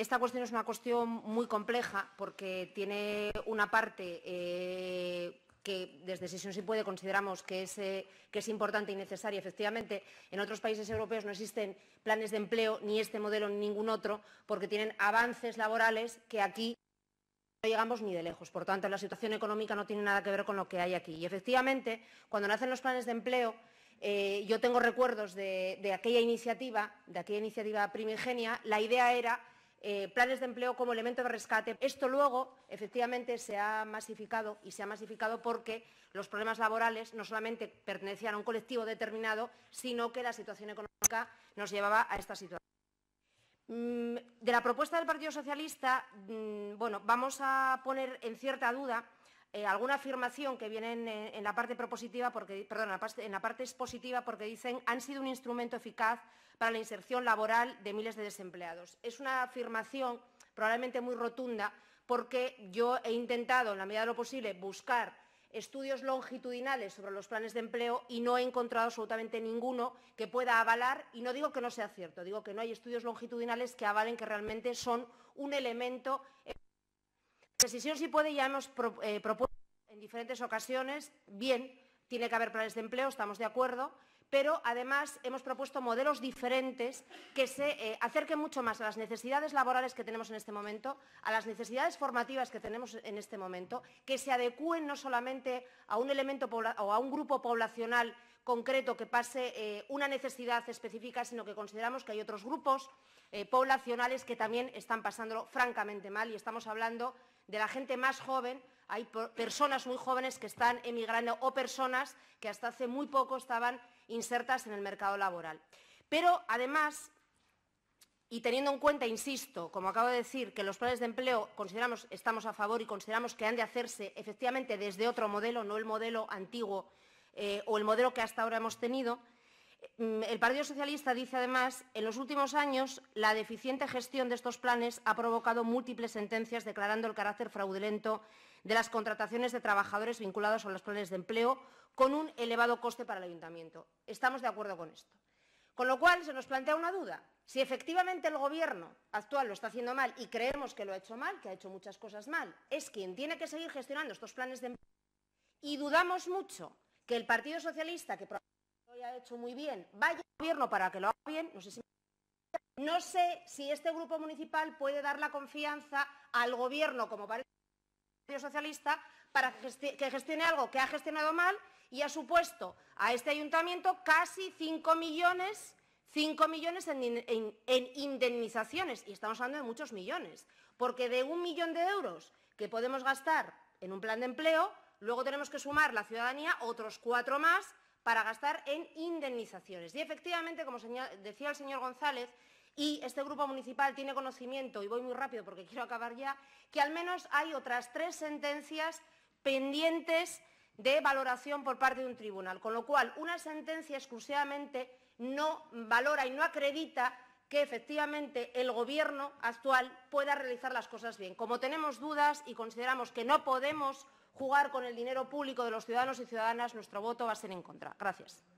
Esta cuestión es una cuestión muy compleja porque tiene una parte eh, que desde Sesión Si Puede consideramos eh, que es, importante y necesaria. Efectivamente, en otros países europeos no existen planes de empleo, ni este modelo ni ningún otro, porque tienen avances laborales que aquí no llegamos ni de lejos. Por tanto, la situación económica no tiene nada que ver con lo que hay aquí. Y efectivamente, cuando nacen los planes de empleo, eh, yo tengo recuerdos de aquella iniciativa, de aquella iniciativa primigenia, la idea era eh, planes de empleo como elemento de rescate. Esto luego, efectivamente, se ha masificado y se ha masificado porque los problemas laborales no solamente pertenecían a un colectivo determinado, sino que la situación económica nos llevaba a esta situación. Mm, de la propuesta del Partido Socialista, mm, bueno, vamos a poner en cierta duda eh, alguna afirmación que viene en, eh, la parte propositiva, porque, en la parte, expositiva porque dicen han sido un instrumento eficaz para la inserción laboral de miles de desempleados. Es una afirmación probablemente muy rotunda porque yo he intentado, en la medida de lo posible, buscar estudios longitudinales sobre los planes de empleo y no he encontrado absolutamente ninguno que pueda avalar, y no digo que no sea cierto, digo que no hay estudios longitudinales que avalen que realmente son un elemento Decisión si puede ya hemos eh, propuesto en diferentes ocasiones, bien, tiene que haber planes de empleo, estamos de acuerdo, pero además hemos propuesto modelos diferentes que se eh, acerquen mucho más a las necesidades laborales que tenemos en este momento, a las necesidades formativas que tenemos en este momento, que se adecúen no solamente a un elemento o a un grupo poblacional concreto que pase eh, una necesidad específica, sino que consideramos que hay otros grupos eh, poblacionales que también están pasándolo francamente mal y estamos hablando de la gente más joven, hay personas muy jóvenes que están emigrando o personas que hasta hace muy poco estaban insertas en el mercado laboral. Pero además, y teniendo en cuenta, insisto, como acabo de decir, que los planes de empleo consideramos, estamos a favor y consideramos que han de hacerse efectivamente desde otro modelo, no el modelo antiguo eh, o el modelo que hasta ahora hemos tenido, Mm, el Partido Socialista dice además, en los últimos años la deficiente gestión de estos planes ha provocado múltiples sentencias declarando el carácter fraudulento de las contrataciones de trabajadores vinculados a los planes de empleo con un elevado coste para el ayuntamiento. Estamos de acuerdo con esto. Con lo cual se nos plantea una duda. Si efectivamente el Gobierno actual lo está haciendo mal y creemos que lo ha hecho mal, que ha hecho muchas cosas mal, es quien tiene que seguir gestionando estos planes de empleo y dudamos mucho que el Partido Socialista, que ha hecho muy bien, vaya gobierno para que lo haga bien, no sé si... este grupo municipal puede dar la confianza al gobierno, como parece el Socialista, para que gestione algo que ha gestionado mal y ha supuesto a este ayuntamiento casi 5 millones, 5 millones en, en, indemnizaciones. Y estamos hablando de muchos millones, porque de un millón de euros que podemos gastar en un plan de empleo, luego tenemos que sumar la ciudadanía otros cuatro más para gastar en indemnizaciones. Y efectivamente, como decía el señor González, y este grupo municipal tiene conocimiento, y voy muy rápido porque quiero acabar ya, que al menos hay otras tres sentencias pendientes de valoración por parte de un tribunal, con lo cual una sentencia exclusivamente no valora y no acredita que efectivamente el Gobierno actual pueda realizar las cosas bien. Como tenemos dudas y consideramos que no podemos jugar con el dinero público de los ciudadanos y ciudadanas, nuestro voto va a ser en contra. Gracias.